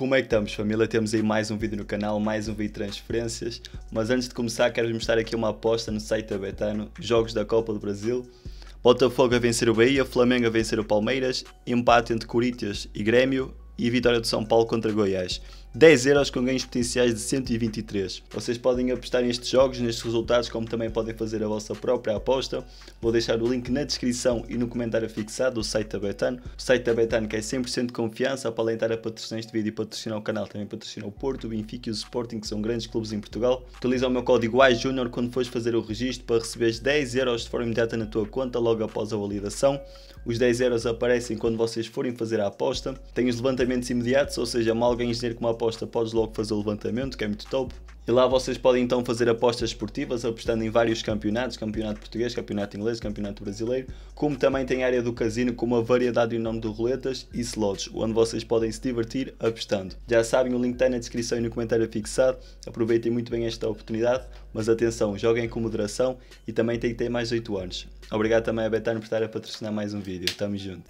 Como é que estamos, família? Temos aí mais um vídeo no canal, mais um vídeo de transferências. Mas antes de começar, quero mostrar aqui uma aposta no site da Betano, jogos da Copa do Brasil. Botafogo a vencer o Bahia, Flamengo a vencer o Palmeiras, empate entre Corinthians e Grêmio e vitória do São Paulo contra Goiás. 10 euros com ganhos potenciais de 123. Vocês podem apostar nestes jogos, nestes resultados, como também podem fazer a vossa própria aposta. Vou deixar o link na descrição e no comentário fixado do site da Betano. O site da Betano que é 100% de confiança, para além de estar a patrocinar este vídeo e patrocinar o canal, também patrocina o Porto, o Benfica e o Sporting, que são grandes clubes em Portugal. Utiliza o meu código AIJúnior quando fores fazer o registro para receberes 10 euros de forma imediata na tua conta logo após a validação. Os 10 euros aparecem quando vocês forem fazer a aposta. Tem os levantamentos imediatos, ou seja, mal ganhas dinheiro com uma aposta, podes logo fazer o levantamento, que é muito top. E lá vocês podem então fazer apostas esportivas, apostando em vários campeonatos, campeonato português, campeonato inglês, campeonato brasileiro, como também tem a área do casino com uma variedade nome de roletas e slots, onde vocês podem se divertir apostando. Já sabem, o link está na descrição e no comentário fixado, aproveitem muito bem esta oportunidade, mas atenção, joguem com moderação e também tem que ter mais 8 anos. Obrigado também a Betano por estar a patrocinar mais um vídeo, tamo junto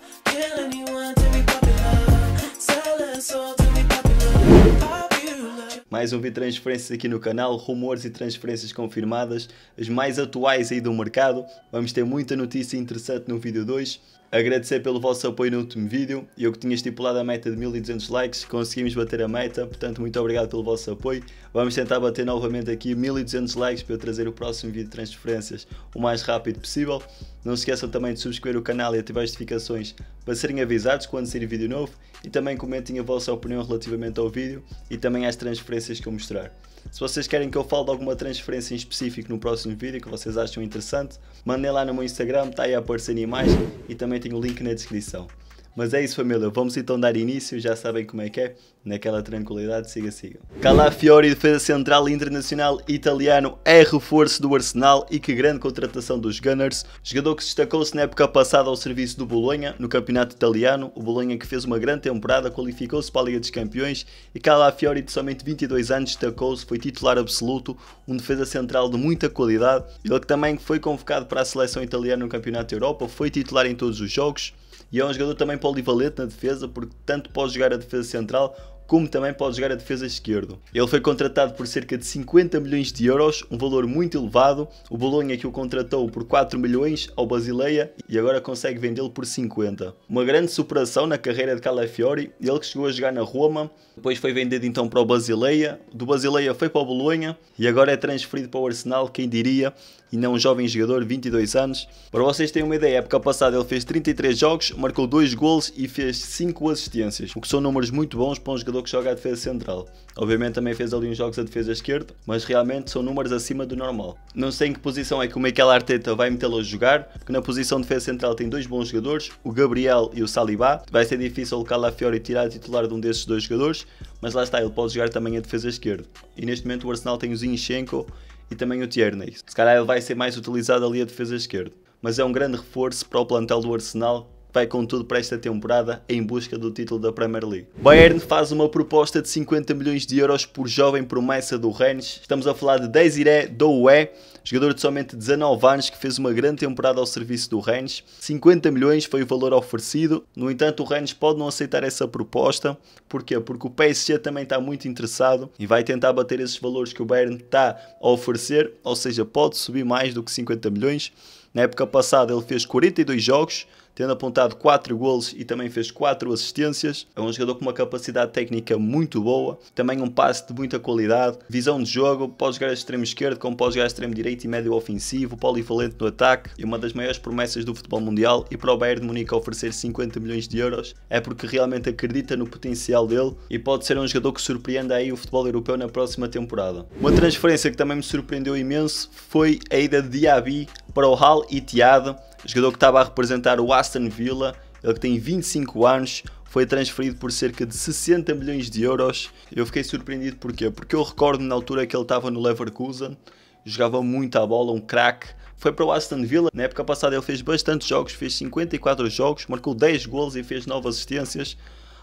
mais um vídeo de transferências aqui no canal, rumores e transferências confirmadas, as mais atuais aí do mercado. Vamos ter muita notícia interessante no vídeo 2. Agradecer pelo vosso apoio no último vídeo. Eu que tinha estipulado a meta de 1200 likes, conseguimos bater a meta, portanto, muito obrigado pelo vosso apoio. Vamos tentar bater novamente aqui 1200 likes para eu trazer o próximo vídeo de transferências o mais rápido possível. Não se esqueçam também de subscrever o canal e ativar as notificações para serem avisados quando sair vídeo novo e também comentem a vossa opinião relativamente ao vídeo e também às transferências que eu mostrar. Se vocês querem que eu fale de alguma transferência em específico no próximo vídeo que vocês acham interessante, mandem lá no meu Instagram, está aí a aparecer em imagem e também tem o link na descrição. Mas é isso, família. Vamos então dar início, já sabem como é que é. Naquela tranquilidade, siga, siga. Calafiori, defesa central internacional italiano, é reforço do Arsenal e que grande contratação dos Gunners. Jogador que destacou-se na época passada ao serviço do Bolonha, no campeonato italiano. O Bolonha que fez uma grande temporada, qualificou-se para a Liga dos Campeões e Calafiori, de somente 22 anos, destacou-se, foi titular absoluto, um defesa central de muita qualidade. Ele que também foi convocado para a seleção italiana no Campeonato da Europa, foi titular em todos os jogos e é um jogador também polivalente na defesa, porque tanto pode jogar a defesa central como também pode jogar a defesa esquerdo. Ele foi contratado por cerca de 50 milhões de euros, um valor muito elevado. O Bolonha que o contratou por 4 milhões ao Basileia e agora consegue vendê-lo por 50. Uma grande superação na carreira de Calafiori, ele que chegou a jogar na Roma, depois foi vendido então para o Basileia, do Basileia foi para o Bolonha e agora é transferido para o Arsenal, quem diria, e não um jovem jogador, 22 anos. Para vocês terem uma ideia, a época passada ele fez 33 jogos, marcou 2 gols e fez 5 assistências, o que são números muito bons para um jogador jogador que joga a defesa central. Obviamente também fez ali uns jogos a defesa esquerda, mas realmente são números acima do normal. Não sei em que posição é que o Mikel Arteta vai metê-lo a jogar, porque na posição de defesa central tem dois bons jogadores, o Gabriel e o Saliba. Vai ser difícil o Calafiori tirar a titular de um desses dois jogadores, mas lá está, ele pode jogar também a defesa esquerda. E neste momento o Arsenal tem o Zinchenko e também o Tierney. Se calhar ele vai ser mais utilizado ali a defesa esquerda. Mas é um grande reforço para o plantel do Arsenal vai com tudo para esta temporada em busca do título da Premier League. Bayern faz uma proposta de 50 milhões de euros por jovem promessa do Rennes. Estamos a falar de Desiré Doué, jogador de somente 19 anos que fez uma grande temporada ao serviço do Rennes. 50 milhões foi o valor oferecido. No entanto, o Rennes pode não aceitar essa proposta. Porquê? Porque o PSG também está muito interessado e vai tentar bater esses valores que o Bayern está a oferecer, ou seja, pode subir mais do que 50 milhões. Na época passada ele fez 42 jogos, tendo apontado 4 golos e também fez 4 assistências. É um jogador com uma capacidade técnica muito boa, também um passe de muita qualidade, visão de jogo, pode jogar extremo esquerdo, como pode jogar extremo direito e médio ofensivo, polivalente no ataque, e uma das maiores promessas do futebol mundial e para o Bayern de Munique oferecer 50 milhões de euros é porque realmente acredita no potencial dele e pode ser um jogador que surpreenda aí o futebol europeu na próxima temporada. Uma transferência que também me surpreendeu imenso foi a ida de Diaby para o Hal Itiad, jogador que estava a representar o Aston Villa, ele que tem 25 anos, foi transferido por cerca de 60 milhões de euros. Eu fiquei surpreendido porquê? Porque eu recordo na altura que ele estava no Leverkusen, jogava muito à bola, um craque. Foi para o Aston Villa, na época passada ele fez bastantes jogos, fez 54 jogos, marcou 10 gols e fez 9 assistências.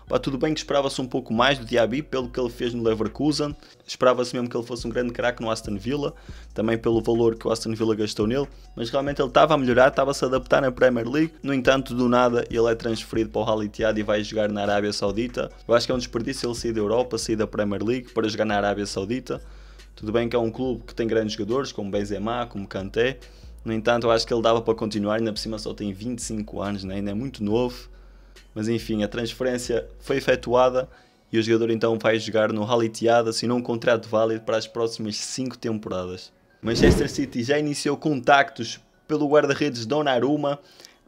Pá, tudo bem que esperava-se um pouco mais do Diaby pelo que ele fez no Leverkusen, esperava-se mesmo que ele fosse um grande craque no Aston Villa, também pelo valor que o Aston Villa gastou nele, mas realmente ele estava a melhorar, estava-se a adaptar na Premier League, no entanto, do nada, ele é transferido para o Al Ittihad e vai jogar na Arábia Saudita. Eu acho que é um desperdício ele sair da Europa, sair da Premier League para jogar na Arábia Saudita. Tudo bem que é um clube que tem grandes jogadores, como Benzema, como Kanté, no entanto, eu acho que ele dava para continuar, ainda por cima só tem 25 anos, né? ainda é muito novo. Mas enfim, a transferência foi efetuada e o jogador então vai jogar no Halitiada, assinou um contrato válido para as próximas 5 temporadas. Manchester City já iniciou contactos pelo guarda-redes Donnarumma,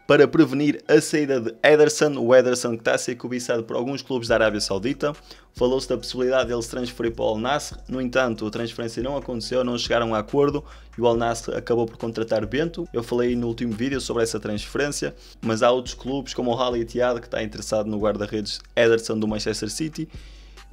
para prevenir a saída de Ederson, o Ederson que está a ser cobiçado por alguns clubes da Arábia Saudita. Falou-se da possibilidade ele se transferir para o Al Nassr, no entanto a transferência não aconteceu, não chegaram a acordo e o Al Nassr acabou por contratar Bento. Eu falei no último vídeo sobre essa transferência, mas há outros clubes como o Al Etihad que está interessado no guarda-redes Ederson do Manchester City.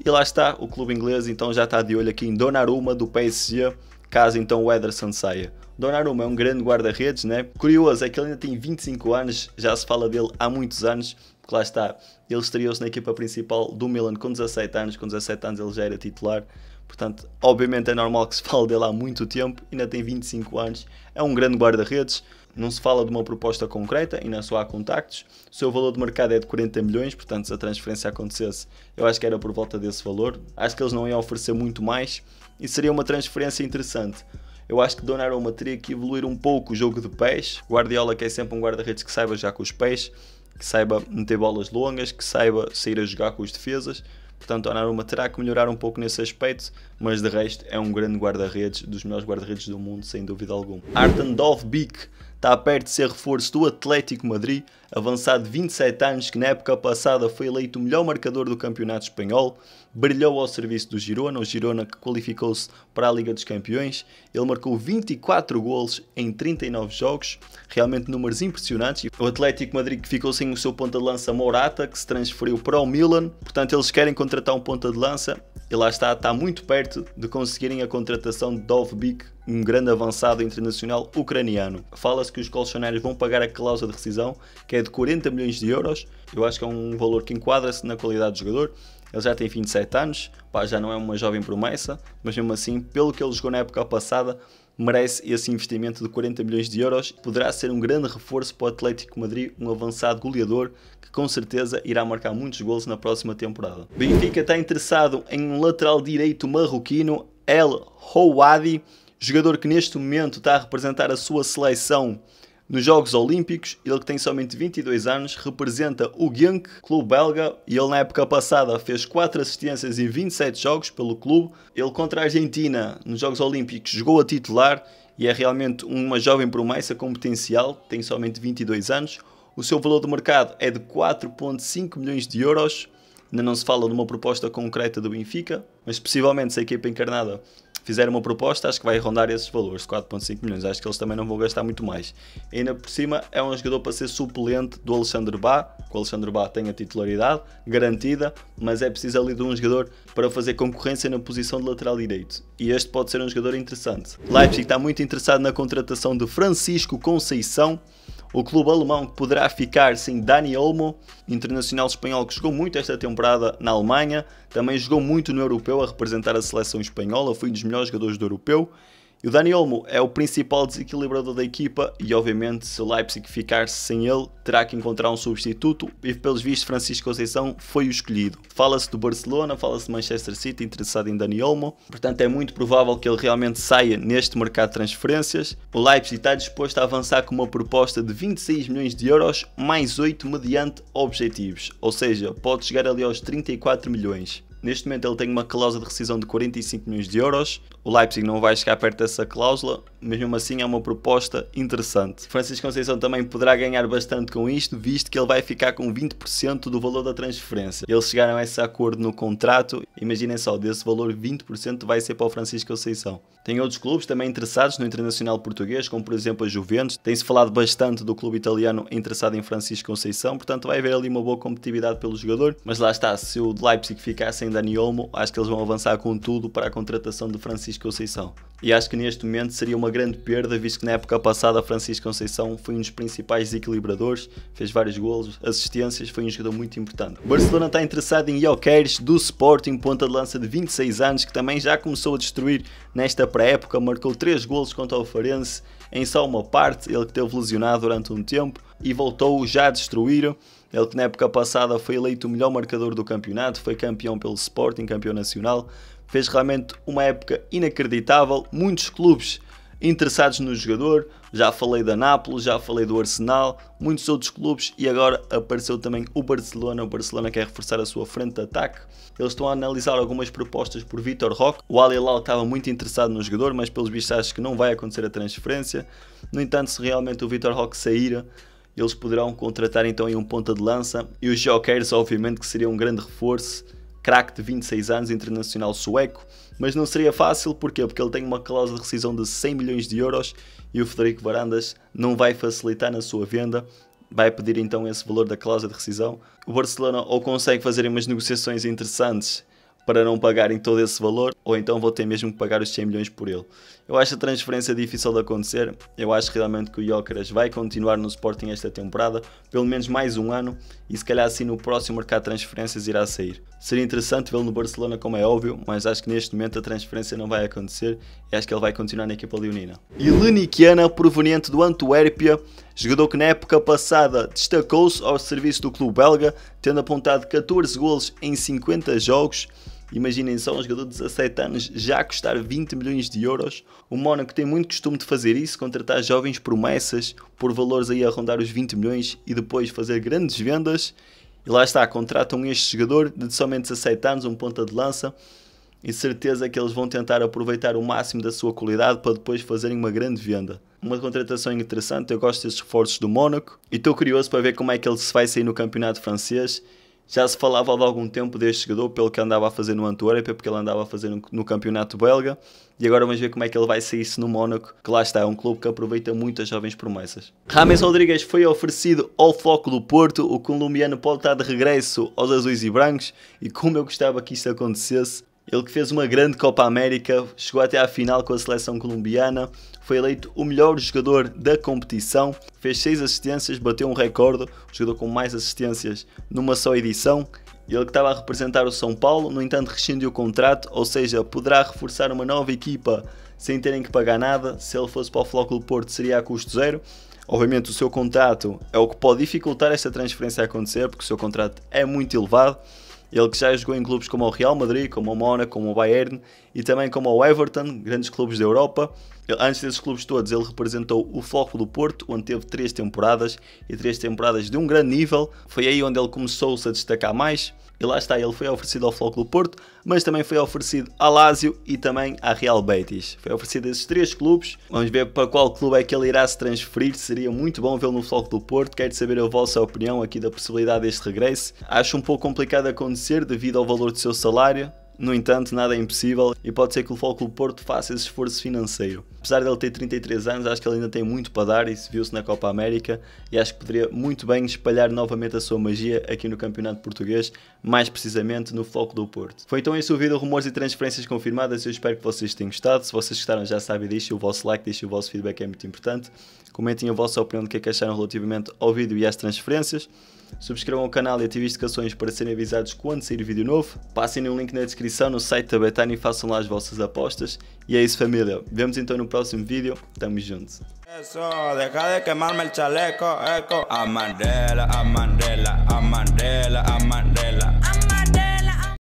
E lá está, o clube inglês então já está de olho aqui em Donnarumma do PSG, caso então o Ederson saia. Donnarumma é um grande guarda-redes, né? Curioso é que ele ainda tem 25 anos, já se fala dele há muitos anos, porque lá está, ele estreou-se na equipa principal do Milan com 17 anos, com 17 anos ele já era titular, portanto, obviamente é normal que se fale dele há muito tempo, ainda tem 25 anos, é um grande guarda-redes, não se fala de uma proposta concreta, ainda só há contactos, o seu valor de mercado é de 40 milhões, portanto, se a transferência acontecesse, eu acho que era por volta desse valor, acho que eles não iam oferecer muito mais, e seria uma transferência interessante. Eu acho que Donnarumma teria que evoluir um pouco o jogo de pés. Guardiola quer é sempre um guarda-redes que saiba jogar com os pés, que saiba meter bolas longas, que saiba sair a jogar com os defesas. Portanto, Donnarumma terá que melhorar um pouco nesse aspecto, mas de resto é um grande guarda-redes, dos melhores guarda-redes do mundo, sem dúvida alguma. Arten Dolfbeek está perto de ser reforço do Atlético Madrid, avançado de 27 anos, que na época passada foi eleito o melhor marcador do campeonato espanhol, brilhou ao serviço do Girona, o Girona que qualificou-se para a Liga dos Campeões, ele marcou 24 golos em 39 jogos, realmente números impressionantes, o Atlético Madrid que ficou sem o seu ponta de lança Morata, que se transferiu para o Milan, portanto eles querem contratar um ponta de lança, e lá está, está muito perto de conseguirem a contratação de Dovbik, um grande avançado internacional ucraniano. Fala-se que os colchonários vão pagar a cláusula de rescisão, que é de 40 milhões de euros. Eu acho que é um valor que enquadra-se na qualidade do jogador. Ele já tem 27 anos, pá, já não é uma jovem promessa, mas mesmo assim, pelo que ele jogou na época passada, merece esse investimento de 40 milhões de euros. Poderá ser um grande reforço para o Atlético Madrid, um avançado goleador que com certeza irá marcar muitos gols na próxima temporada. Benfica está interessado em um lateral direito marroquino, El Houadi, jogador que neste momento está a representar a sua seleção nos Jogos Olímpicos, ele que tem somente 22 anos, representa o Genk, clube belga, e ele na época passada fez 4 assistências em 27 jogos pelo clube. Ele contra a Argentina, nos Jogos Olímpicos, jogou a titular e é realmente uma jovem promessa com potencial, tem somente 22 anos. O seu valor de mercado é de 4.5 milhões de euros. Ainda não se fala de uma proposta concreta do Benfica, mas possivelmente se a equipa encarnada fizeram uma proposta, acho que vai rondar esses valores, 4.5 milhões. Acho que eles também não vão gastar muito mais. E ainda por cima, é um jogador para ser suplente do Alexandre Bá, que o Alexandre Bá tem a titularidade garantida, mas é preciso ali de um jogador para fazer concorrência na posição de lateral direito. E este pode ser um jogador interessante. Leipzig está muito interessado na contratação de Francisco Conceição, o clube alemão poderá ficar sem Dani Olmo, internacional espanhol que jogou muito esta temporada na Alemanha, também jogou muito no Europeu a representar a seleção espanhola, foi um dos melhores jogadores do Europeu e o Dani Olmo é o principal desequilibrador da equipa e obviamente se o Leipzig ficar sem ele, terá que encontrar um substituto e pelos vistos Francisco Conceição foi o escolhido. Fala-se do Barcelona, fala-se de Manchester City interessado em Dani Olmo, portanto é muito provável que ele realmente saia neste mercado de transferências. O Leipzig está disposto a avançar com uma proposta de 26 milhões de euros mais 8 mediante objetivos, ou seja, pode chegar ali aos 34 milhões. Neste momento ele tem uma cláusula de rescisão de 45 milhões de euros. O Leipzig não vai chegar perto dessa cláusula, mesmo assim é uma proposta interessante. Francisco Conceição também poderá ganhar bastante com isto, visto que ele vai ficar com 20% do valor da transferência. Eles chegaram a esse acordo no contrato, imaginem só, desse valor 20% vai ser para o Francisco Conceição. Tem outros clubes também interessados no internacional português, como por exemplo a Juventus. Tem-se falado bastante do clube italiano interessado em Francisco Conceição, portanto vai haver ali uma boa competitividade pelo jogador, mas lá está, se o Leipzig ficar sem sem Dani Olmo, acho que eles vão avançar com tudo para a contratação de Francisco Conceição. E acho que neste momento seria uma grande perda, visto que na época passada Francisco Conceição foi um dos principais equilibradores, fez vários golos, assistências, foi um jogador muito importante. O Barcelona está interessado em Jokeres do Sporting, ponta de lança de 26 anos, que também já começou a destruir nesta pré-época, marcou 3 golos contra o Farense em só uma parte, ele que teve lesionado durante um tempo, e voltou já a destruir. Ele que na época passada foi eleito o melhor marcador do campeonato, foi campeão pelo Sporting, campeão nacional. Fez realmente uma época inacreditável. Muitos clubes interessados no jogador. Já falei da Nápoles, já falei do Arsenal, muitos outros clubes e agora apareceu também o Barcelona. O Barcelona quer reforçar a sua frente de ataque. Eles estão a analisar algumas propostas por Vitor Roque. O Al Hilal estava muito interessado no jogador, mas pelos vistos acho que não vai acontecer a transferência. No entanto, se realmente o Vitor Roque sair, eles poderão contratar então um ponta de lança e os Jokers obviamente que seria um grande reforço, craque de 26 anos, internacional sueco, mas não seria fácil, porquê? Porque ele tem uma cláusula de rescisão de 100 milhões de euros e o Federico Varandas não vai facilitar na sua venda, vai pedir então esse valor da cláusula de rescisão. O Barcelona ou consegue fazer umas negociações interessantes para não pagarem todo esse valor, ou então vou ter mesmo que pagar os 100 milhões por ele. Eu acho a transferência difícil de acontecer, eu acho realmente que o Jóqueras vai continuar no Sporting esta temporada, pelo menos mais um ano, e se calhar assim no próximo mercado de transferências irá sair. Seria interessante vê-lo no Barcelona, como é óbvio, mas acho que neste momento a transferência não vai acontecer, e acho que ele vai continuar na equipa leonina. E Lenikiana, proveniente do Antuérpia, jogador que na época passada destacou-se ao serviço do clube belga, tendo apontado 14 golos em 50 jogos, Imaginem só um jogador de 17 anos já custar 20 milhões de euros. O Mónaco tem muito costume de fazer isso, contratar jovens promessas por valores aí a rondar os 20 milhões e depois fazer grandes vendas. E lá está, contratam este jogador de somente 17 anos, um ponta de lança, e certeza que eles vão tentar aproveitar o máximo da sua qualidade para depois fazerem uma grande venda. Uma contratação interessante, eu gosto desses reforços do Mónaco e estou curioso para ver como é que ele se vai sair no campeonato francês já se falava há algum tempo deste jogador pelo que andava a fazer no Antuérpia, porque ele andava a fazer no, campeonato belga. E agora vamos ver como é que ele vai sair-se no Mónaco, que lá está, é um clube que aproveita muito as jovens promessas. Rames Rodrigues foi oferecido ao Foco do Porto, o colombiano pode estar de regresso aos azuis e brancos, e como eu gostava que isto acontecesse, ele que fez uma grande Copa América, chegou até à final com a seleção colombiana, foi eleito o melhor jogador da competição, fez 6 assistências, bateu um recorde, o jogador com mais assistências numa só edição. Ele que estava a representar o São Paulo, no entanto rescindiu o contrato, ou seja, poderá reforçar uma nova equipa sem terem que pagar nada. Se ele fosse para o Flóculo Porto seria a custo zero. Obviamente o seu contrato é o que pode dificultar esta transferência a acontecer, porque o seu contrato é muito elevado. Ele que já jogou em clubes como o Real Madrid, como o Mónaco, como o Bayern e também como o Everton, grandes clubes da Europa. Antes desses clubes todos, ele representou o Floco do Porto, onde teve três temporadas e três temporadas de um grande nível. Foi aí onde ele começou-se a destacar mais. E lá está, ele foi oferecido ao Floco do Porto, mas também foi oferecido ao Lazio e também à Real Betis. Foi oferecido a esses três clubes. Vamos ver para qual clube é que ele irá se transferir. Seria muito bom vê-lo no Floco do Porto. Quero saber a vossa opinião aqui da possibilidade deste regresso. Acho um pouco complicado acontecer devido ao valor do seu salário. No entanto, nada é impossível e pode ser que o Fóculo Porto faça esse esforço financeiro. Apesar ele ter 33 anos, acho que ele ainda tem muito para dar e se viu-se na Copa América e acho que poderia muito bem espalhar novamente a sua magia aqui no Campeonato Português, mais precisamente no Fóculo do Porto. Foi então esse o vídeo, rumores e transferências confirmadas, eu espero que vocês tenham gostado. Se vocês gostaram já sabem, deixem o vosso like, deixem o vosso feedback, é muito importante. Comentem a vossa opinião do que é acharam relativamente ao vídeo e às transferências. Subscrevam o canal e ativem as notificações para serem avisados quando sair vídeo novo. Passem no link na descrição no site da Betano e façam lá as vossas apostas. E é isso família, vemos então no próximo vídeo, tamo junto. Eso, deja de quemarme el chaleco, eco. A Mandela, a Mandela, a Mandela, a Mandela.